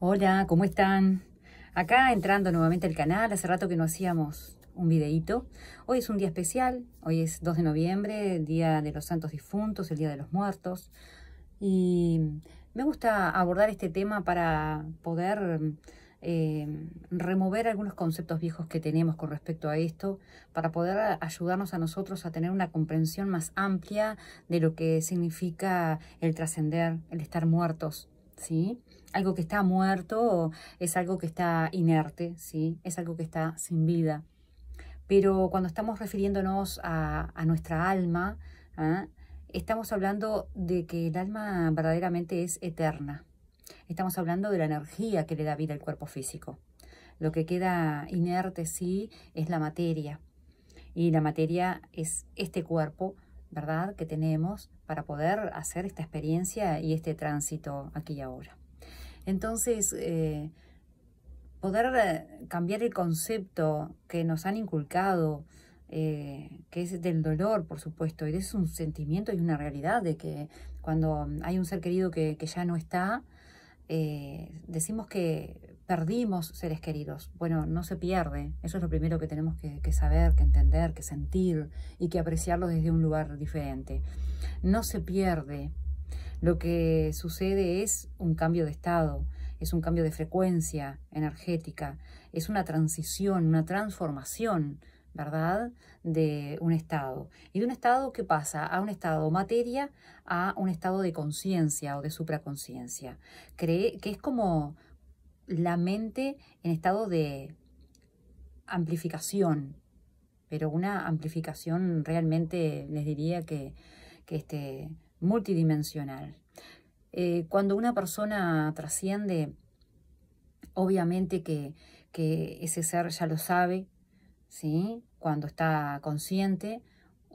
Hola, ¿cómo están? Acá entrando nuevamente al canal, hace rato que no hacíamos un videíto. Hoy es un día especial, hoy es 2 de noviembre, Día de los Santos Difuntos, el Día de los Muertos. Y me gusta abordar este tema para poder eh, remover algunos conceptos viejos que tenemos con respecto a esto, para poder ayudarnos a nosotros a tener una comprensión más amplia de lo que significa el trascender, el estar muertos, ¿sí? Algo que está muerto es algo que está inerte, ¿sí? Es algo que está sin vida. Pero cuando estamos refiriéndonos a, nuestra alma, ¿ah? estamos hablando de que el alma verdaderamente es eterna. Estamos hablando de la energía que le da vida al cuerpo físico. Lo que queda inerte, sí, es la materia. Y la materia es este cuerpo ¿verdad?, que tenemos para poder hacer esta experiencia y este tránsito aquí y ahora. Entonces, eh, poder eh, cambiar el concepto que nos han inculcado, eh, que es del dolor, por supuesto, y es un sentimiento y una realidad de que cuando hay un ser querido que, ya no está, decimos que perdimos seres queridos. Bueno, no se pierde. Eso es lo primero que tenemos que, saber, que entender, que sentir y que apreciarlo desde un lugar diferente. No se pierde. Lo que sucede es un cambio de estado, es un cambio de frecuencia energética, es una transición, una transformación, ¿verdad? De un estado. Y de un estado que pasa a un estado materia a un estado de conciencia o de supraconciencia. Cree que es como la mente en estado de amplificación, pero una amplificación realmente, les diría que, que este, multidimensional. Eh, cuando una persona trasciende, obviamente que, que ese ser ya lo sabe, ¿sí? cuando está consciente,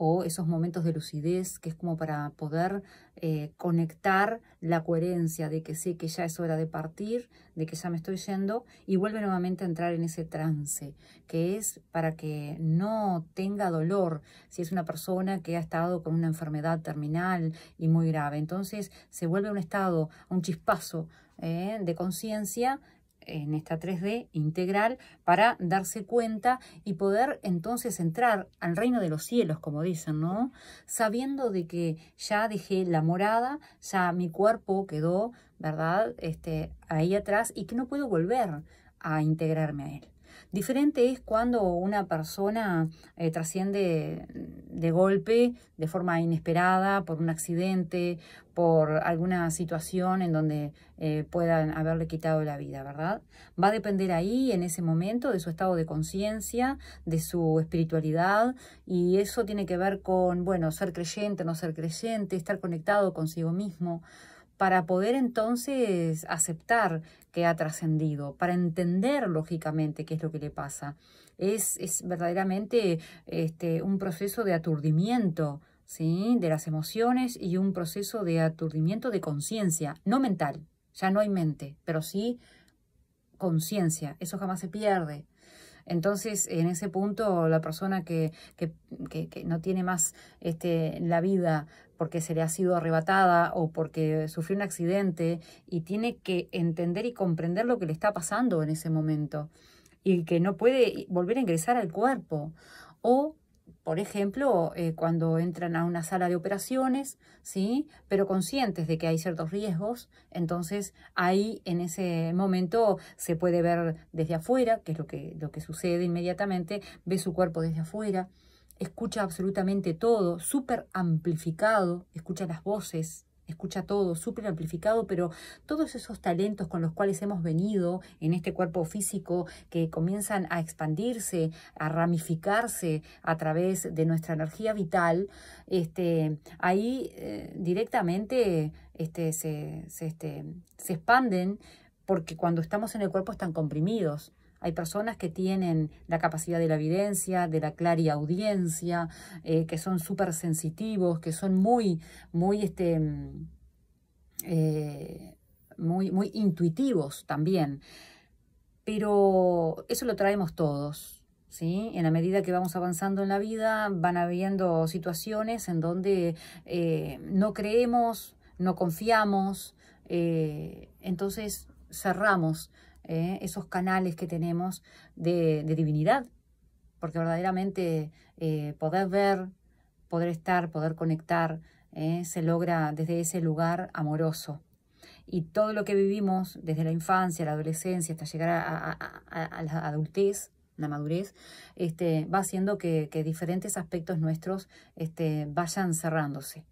o esos momentos de lucidez, que es como para poder eh, conectar la coherencia de que sé que ya es hora de partir, de que ya me estoy yendo, y vuelve nuevamente a entrar en ese trance, que es para que no tenga dolor si es una persona que ha estado con una enfermedad terminal y muy grave. Entonces se vuelve a un estado, un chispazo eh, de conciencia en esta 3D integral para darse cuenta y poder entonces entrar al reino de los cielos, como dicen, ¿no? Sabiendo de que ya dejé la morada, ya mi cuerpo quedó, ¿verdad? Este, ahí atrás y que no puedo volver a integrarme a él. Diferente es cuando una persona eh, trasciende de golpe, de forma inesperada, por un accidente, por alguna situación en donde eh, puedan haberle quitado la vida, ¿verdad? Va a depender ahí, en ese momento, de su estado de conciencia, de su espiritualidad, y eso tiene que ver con, bueno, ser creyente, no ser creyente, estar conectado consigo mismo, para poder entonces aceptar que ha trascendido, para entender lógicamente qué es lo que le pasa. Es, es verdaderamente este, un proceso de aturdimiento ¿sí? de las emociones y un proceso de aturdimiento de conciencia, no mental, ya no hay mente, pero sí conciencia, eso jamás se pierde, entonces, en ese punto, la persona que, que, no tiene más este, la vida porque se le ha sido arrebatada o porque sufrió un accidente y tiene que entender y comprender lo que le está pasando en ese momento y que no puede volver a ingresar al cuerpo o por ejemplo, eh, cuando entran a una sala de operaciones, ¿sí? pero conscientes de que hay ciertos riesgos, entonces ahí en ese momento se puede ver desde afuera, que es lo que, lo que sucede inmediatamente, ve su cuerpo desde afuera, escucha absolutamente todo, súper amplificado, escucha las voces, escucha todo, súper amplificado, pero todos esos talentos con los cuales hemos venido en este cuerpo físico que comienzan a expandirse, a ramificarse a través de nuestra energía vital, este, ahí eh, directamente este, se, este, se expanden porque cuando estamos en el cuerpo están comprimidos. Hay personas que tienen la capacidad de la evidencia, de la clara audiencia, eh, que son súper sensitivos, que son muy, muy, este, mm, eh, muy, muy intuitivos también. Pero eso lo traemos todos. ¿Sí? En la medida que vamos avanzando en la vida, van habiendo situaciones en donde eh, no creemos, no confiamos, entonces cerramos eh, esos canales que tenemos de, divinidad, porque verdaderamente eh, poder ver, poder estar, poder conectar, eh, se logra desde ese lugar amoroso. Y todo lo que vivimos desde la infancia, la adolescencia, hasta llegar a, la adultez, la madurez, este, va haciendo que, que diferentes aspectos nuestros este, vayan cerrándose.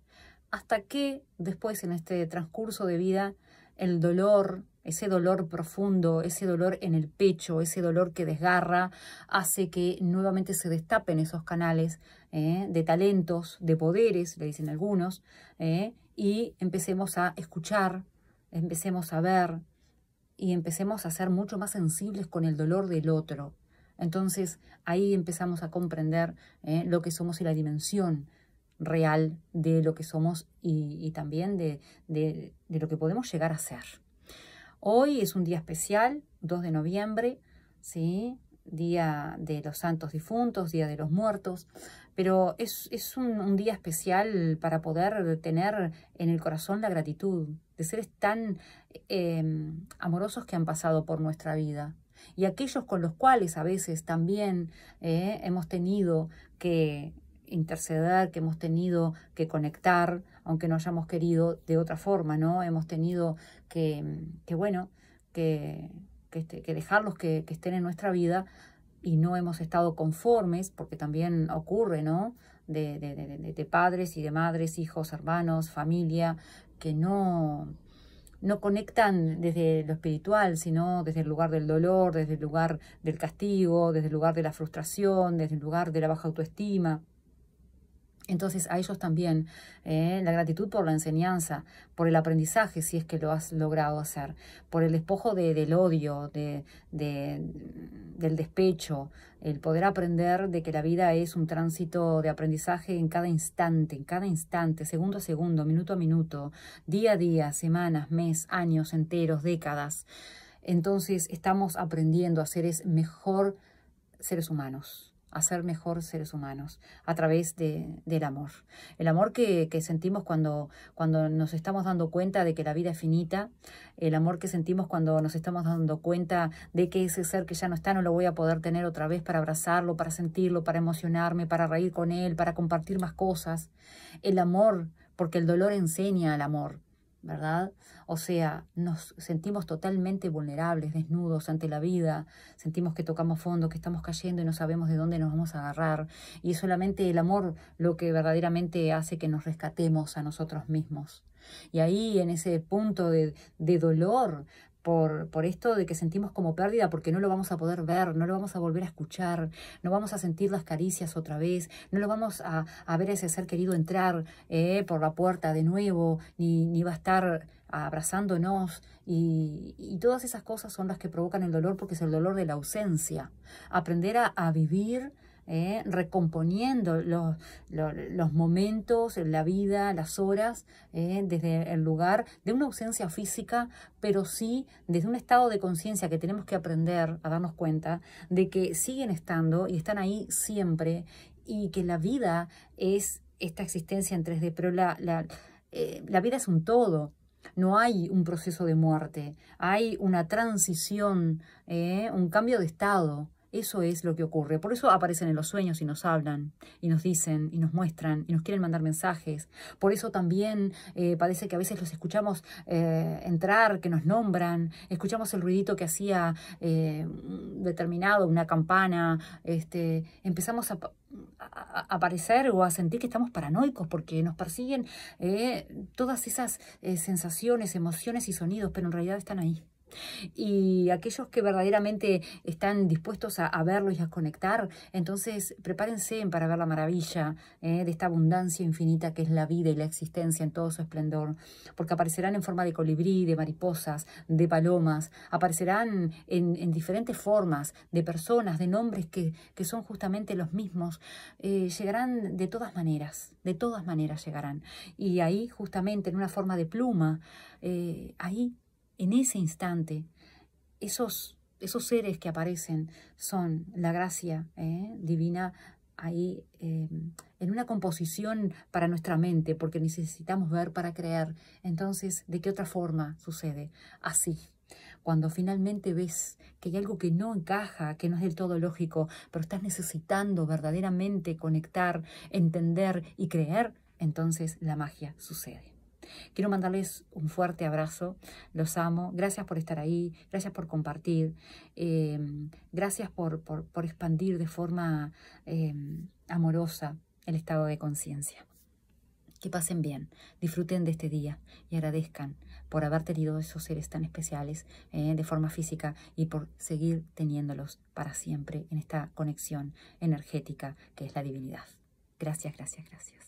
Hasta que después en este transcurso de vida el dolor, ese dolor profundo, ese dolor en el pecho, ese dolor que desgarra, hace que nuevamente se destapen esos canales ¿eh? de talentos, de poderes, le dicen algunos, ¿eh? y empecemos a escuchar, empecemos a ver y empecemos a ser mucho más sensibles con el dolor del otro. Entonces ahí empezamos a comprender ¿eh? lo que somos y la dimensión real de lo que somos y, también de lo que podemos llegar a ser. Hoy es un día especial, 2 de noviembre, ¿sí? Día de los santos difuntos, Día de los muertos, pero es, es un, día especial para poder tener en el corazón la gratitud de seres tan em, amorosos que han pasado por nuestra vida y aquellos con los cuales a veces también eh, hemos tenido que interceder, que hemos tenido que conectar, aunque no hayamos querido de otra forma, ¿no? Hemos tenido que, bueno, que, que, este, dejarlos que, estén en nuestra vida y no hemos estado conformes, porque también ocurre, ¿no? De, de, padres y de madres, hijos, hermanos, familia, que no, no conectan desde lo espiritual, sino desde el lugar del dolor, desde el lugar del castigo, desde el lugar de la frustración, desde el lugar de la baja autoestima. Entonces a ellos también eh, la gratitud por la enseñanza, por el aprendizaje si es que lo has logrado hacer, por el despojo del odio, del despecho, el poder aprender de que la vida es un tránsito de aprendizaje en cada instante, en cada instante, segundo a segundo, minuto a minuto, día a día, semanas, mes, años enteros, décadas. Entonces estamos aprendiendo a seres mejor seres humanos a ser mejor seres humanos a través del amor. El amor que, sentimos cuando, cuando nos estamos dando cuenta de que la vida es finita, el amor que sentimos cuando nos estamos dando cuenta de que ese ser que ya no está no lo voy a poder tener otra vez para abrazarlo, para sentirlo, para emocionarme, para reír con él, para compartir más cosas. El amor, porque el dolor enseña al amor. ¿verdad? O sea, nos sentimos totalmente vulnerables, desnudos ante la vida, sentimos que tocamos fondo, que estamos cayendo y no sabemos de dónde nos vamos a agarrar. Y solamente el amor lo que verdaderamente hace que nos rescatemos a nosotros mismos. Y ahí, en ese punto de, de dolor, por, por, esto de que sentimos como pérdida porque no lo vamos a poder ver, no lo vamos a volver a escuchar, no vamos a sentir las caricias otra vez, no lo vamos a, ver a ese ser querido entrar eh, por la puerta de nuevo, ni, va a estar abrazándonos y, todas esas cosas son las que provocan el dolor porque es el dolor de la ausencia. Aprender a vivir ¿eh? recomponiendo los, los, momentos, la vida, las horas, ¿eh? desde el lugar de una ausencia física, pero sí desde un estado de conciencia que tenemos que aprender a darnos cuenta de que siguen estando y están ahí siempre y que la vida es esta existencia en 3D, pero eh, la, vida es un todo, no hay un proceso de muerte, hay una transición, un cambio de estado, eso es lo que ocurre. Por eso aparecen en los sueños y nos hablan, y nos dicen, y nos muestran, y nos quieren mandar mensajes. Por eso también eh, parece que a veces los escuchamos eh, entrar, que nos nombran, escuchamos el ruidito que hacía eh, determinado, una campana, este, empezamos a, aparecer o a sentir que estamos paranoicos porque nos persiguen todas esas sensaciones, emociones y sonidos, pero en realidad están ahí. Y aquellos que verdaderamente están dispuestos a, verlo y a conectar, entonces prepárense para ver la maravilla ¿eh? de esta abundancia infinita que es la vida y la existencia en todo su esplendor, porque aparecerán en forma de colibrí, de mariposas, de palomas, aparecerán en, diferentes formas, de personas, de nombres que, son justamente los mismos, eh, llegarán de todas maneras, de todas maneras llegarán. Y ahí justamente en una forma de pluma, eh, ahí en ese instante, esos, esos seres que aparecen son la gracia ¿eh? divina ahí em, en una composición para nuestra mente, porque necesitamos ver para creer. Entonces, ¿de qué otra forma sucede? Así. Cuando finalmente ves que hay algo que no encaja, que no es del todo lógico, pero estás necesitando verdaderamente conectar, entender y creer, entonces la magia sucede. Quiero mandarles un fuerte abrazo, los amo, gracias por estar ahí, gracias por compartir, em, gracias por, expandir de forma em, amorosa el estado de conciencia. Que pasen bien, disfruten de este día y agradezcan por haber tenido esos seres tan especiales eh, de forma física y por seguir teniéndolos para siempre en esta conexión energética que es la divinidad. Gracias, gracias, gracias.